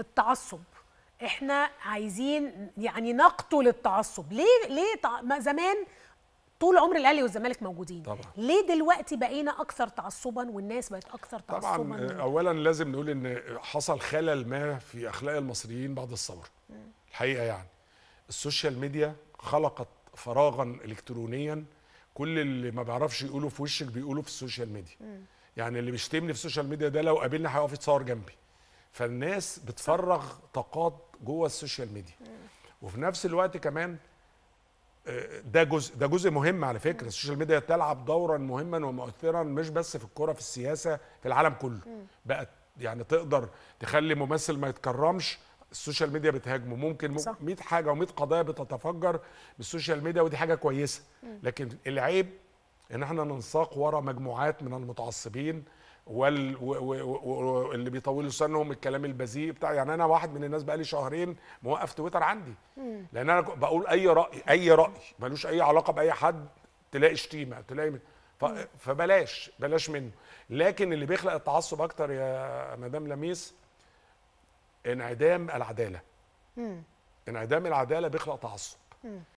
التعصب احنا عايزين يعني نقتل التعصب ليه ليه ما زمان طول عمر الاهلي والزمالك موجودين طبعا. ليه دلوقتي بقينا اكثر تعصبا والناس بقت اكثر تعصبا طبعا اولا لازم نقول ان حصل خلل ما في اخلاق المصريين بعد الثوره الحقيقه يعني السوشيال ميديا خلقت فراغا الكترونيا كل اللي ما بيعرفش يقوله في وشك بيقوله في السوشيال ميديا م. يعني اللي بيشتمني في السوشيال ميديا ده لو قابلني هيقف يتصور جنبي فالناس بتفرغ طاقات جوه السوشيال ميديا وفي نفس الوقت كمان آه، ده جزء ده جزء مهم على فكره السوشيال ميديا تلعب دورا مهما ومؤثرا مش بس في الكوره في السياسه في العالم كله بقت يعني تقدر تخلي ممثل ما يتكرمش السوشيال ميديا بتهاجمه ممكن 100 حاجه و100 قضايا بتتفجر بالسوشيال ميديا ودي حاجه كويسه لكن العيب ان احنا ننساق ورا مجموعات من المتعصبين وال... واللي بيطولوا لسانهم الكلام البذيء بتاع يعني انا واحد من الناس بقالي شهرين موقف تويتر عندي لان انا بقول اي راي اي راي ملوش اي علاقه باي حد تلاقي شتيمه تلاقي من فبلاش بلاش منه لكن اللي بيخلق التعصب اكتر يا مدام لميس انعدام العداله انعدام العداله بيخلق تعصب